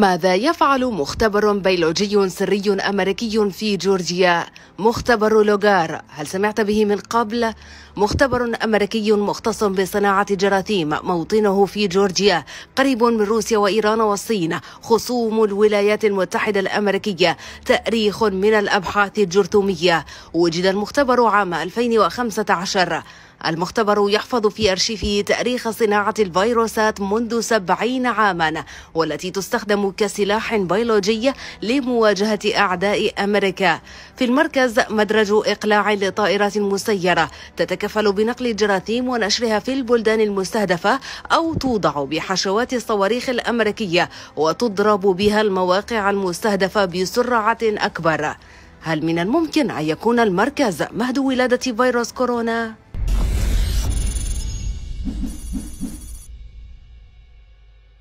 ماذا يفعل مختبر بيولوجي سري أمريكي في جورجيا؟ مختبر لوغار هل سمعت به من قبل؟ مختبر أمريكي مختص بصناعة جراثيم موطنه في جورجيا قريب من روسيا وإيران والصين خصوم الولايات المتحدة الأمريكية تأريخ من الأبحاث الجرثومية وجد المختبر عام 2015 المختبر يحفظ في أرشيفه تاريخ صناعة الفيروسات منذ سبعين عاما والتي تستخدم كسلاح بيولوجي لمواجهة أعداء أمريكا في المركز مدرج إقلاع لطائرات مسيرة تتكفل بنقل الجراثيم ونشرها في البلدان المستهدفة أو توضع بحشوات الصواريخ الأمريكية وتضرب بها المواقع المستهدفة بسرعة أكبر هل من الممكن أن يكون المركز مهد ولادة فيروس كورونا؟